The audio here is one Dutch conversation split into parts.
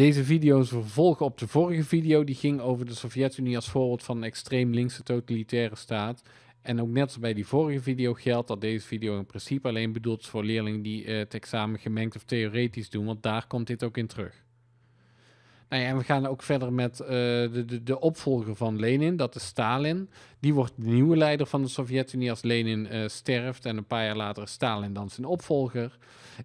Deze video is vervolgen op de vorige video. Die ging over de Sovjet-Unie als voorbeeld van een extreem linkse totalitaire staat. En ook net als bij die vorige video geldt dat deze video in principe alleen bedoeld is voor leerlingen die eh, het examen gemengd of theoretisch doen, want daar komt dit ook in terug. Nou ja, en we gaan ook verder met eh, de, de, de, opvolger van Lenin, dat is Stalin. Die wordt de nieuwe leider van de Sovjet-Unie als Lenin eh, sterft. En een paar jaar later is Stalin dan zijn opvolger.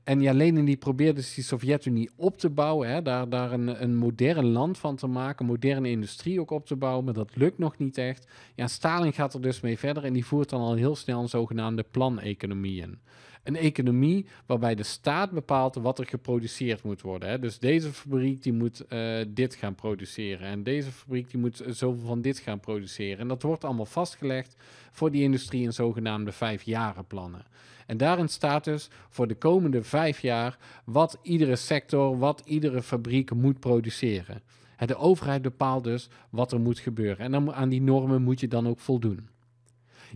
En ja, Lenin die probeert dus die Sovjet-Unie op te bouwen. Hè, daar daar een, een modern land van te maken, moderne industrie ook op te bouwen. Maar dat lukt nog niet echt. Ja, Stalin gaat er dus mee verder en die voert dan al heel snel een zogenaamde planeconomie in een economie waarbij de staat bepaalt wat er geproduceerd moet worden. Hè? Dus deze fabriek die moet eh, dit gaan produceren en deze fabriek die moet eh, zoveel van dit gaan produceren. En dat wordt allemaal vastgelegd voor die industrie in zogenaamde vijfjarenplannen. En daarin staat dus voor de komende vijf jaar wat iedere sector, wat iedere fabriek moet produceren. de overheid bepaalt dus wat er moet gebeuren. En aan die normen moet je dan ook voldoen.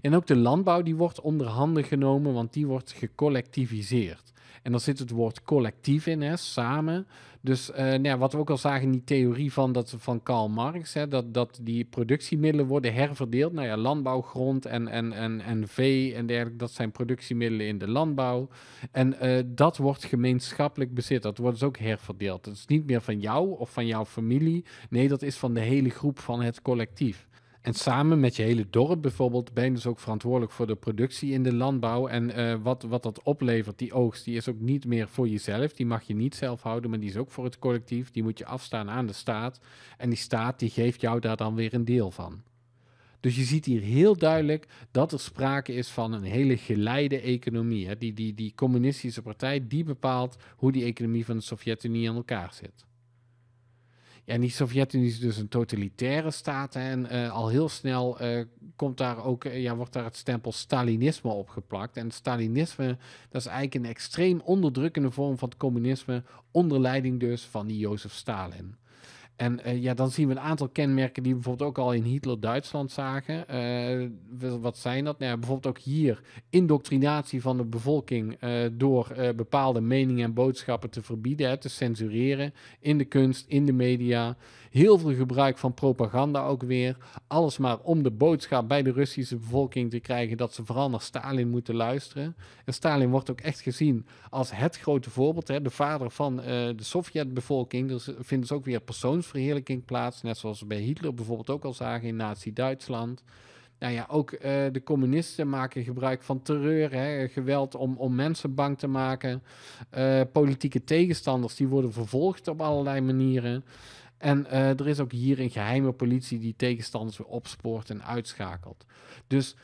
En ook de landbouw die wordt onder handen genomen, want die wordt gecollectiviseerd. En daar zit het woord collectief in, hè, samen. Dus uh, nou ja, wat we ook al zagen in die theorie van, dat, van Karl Marx, hè, dat, dat die productiemiddelen worden herverdeeld. Nou ja, landbouwgrond en, en, en, en vee en dergelijke, dat zijn productiemiddelen in de landbouw. En eh, dat wordt gemeenschappelijk bezit, dat wordt dus ook herverdeeld. Dat is niet meer van jou of van jouw familie. Nee, dat is van de hele groep van het collectief. En samen met je hele dorp bijvoorbeeld ben je dus ook verantwoordelijk voor de productie in de landbouw. En eh, wat, wat dat oplevert, die oogst, die is ook niet meer voor jezelf. Die mag je niet zelf houden, maar die is ook voor het collectief. Die moet je afstaan aan de staat. En die staat die geeft jou daar dan weer een deel van. Dus je ziet hier heel duidelijk dat er sprake is van een hele geleide economie. Hè? Die, die, die communistische partij die bepaalt hoe die economie van de Sovjet-Unie aan elkaar zit ja, die Sovjet-Unie is dus een totalitaire staat. en eh, al heel snel eh, komt daar ook, eh, ja, wordt daar het stempel Stalinisme opgeplakt. En Stalinisme, dat is eigenlijk een extreem onderdrukkende vorm van het communisme. Onder leiding dus van die Jozef Stalin. En eh, ja, dan zien we een aantal kenmerken die we bijvoorbeeld ook al in Hitler-Duitsland zagen. Eh, wat zijn dat? Nou, bijvoorbeeld ook hier indoctrinatie van de bevolking eh, door bepaalde meningen en boodschappen te verbieden, te censureren in de kunst, in de media. Heel veel gebruik van propaganda ook weer. Alles maar om de boodschap bij de Russische bevolking te krijgen dat ze vooral naar Stalin moeten luisteren. En Stalin wordt ook echt gezien als het grote voorbeeld, hè, de vader van de Sovjetbevolking. Dus vinden ze ook weer persoonlijk verheerlijking plaats. Net zoals we bij Hitler bijvoorbeeld ook al zagen in Nazi-Duitsland. Nou ja, ook eh, de communisten maken gebruik van terreur, hè, geweld om, om mensen bang te maken. Eh, politieke tegenstanders die worden vervolgd op allerlei manieren. En eh, er is ook hier een geheime politie die tegenstanders weer opspoort en uitschakelt. Dus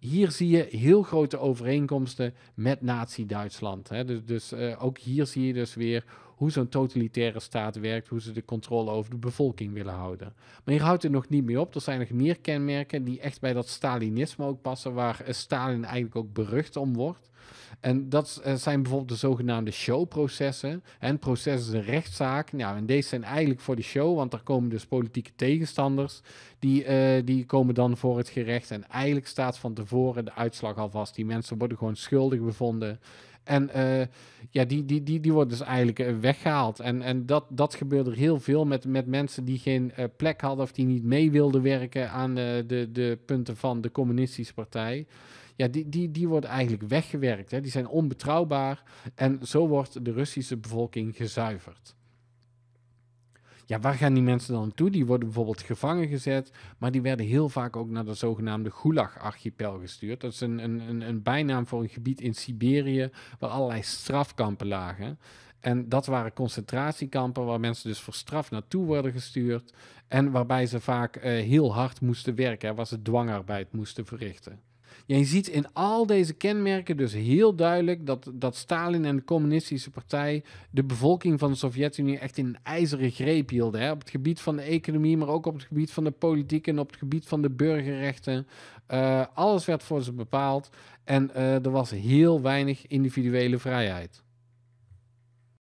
hier zie je heel grote overeenkomsten met Nazi-Duitsland. Dus, dus ook hier zie je dus weer hoe zo'n totalitaire staat werkt, hoe ze de controle over de bevolking willen houden. Maar hier houdt het nog niet mee op. Er zijn nog meer kenmerken die echt bij dat Stalinisme ook passen, waar eh, Stalin eigenlijk ook berucht om wordt. En dat eh, zijn bijvoorbeeld de zogenaamde showprocessen. En processen de een rechtszaak. Nou, en deze zijn eigenlijk voor de show, want er komen dus politieke tegenstanders. Die, eh, die komen dan voor het gerecht. En eigenlijk staat van tevoren de uitslag al vast. Die mensen worden gewoon schuldig bevonden. En eh, ja, die, die, die, die wordt dus eigenlijk eh, weggehaald. En, en dat, dat gebeurde er heel veel met, met mensen die geen eh, plek hadden of die niet mee wilden werken aan de, de, de punten van de communistische partij. Ja, die, die, die worden eigenlijk weggewerkt. Hè. Die zijn onbetrouwbaar. En zo wordt de Russische bevolking gezuiverd ja, waar gaan die mensen dan naartoe? Die worden bijvoorbeeld gevangen gezet, maar die werden heel vaak ook naar de zogenaamde Gulag-archipel gestuurd. Dat is een, een, een bijnaam voor een gebied in Siberië waar allerlei strafkampen lagen. En dat waren concentratiekampen waar mensen dus voor straf naartoe worden gestuurd. En waarbij ze vaak eh, heel hard moesten werken, hè, waar ze dwangarbeid moesten verrichten. Je ziet in al deze kenmerken dus heel duidelijk dat, dat Stalin en de communistische partij de bevolking van de Sovjet-Unie echt in een ijzeren greep hielden. Hè? Op het gebied van de economie, maar ook op het gebied van de politiek en op het gebied van de burgerrechten. Eh, alles werd voor ze bepaald en eh, er was heel weinig individuele vrijheid.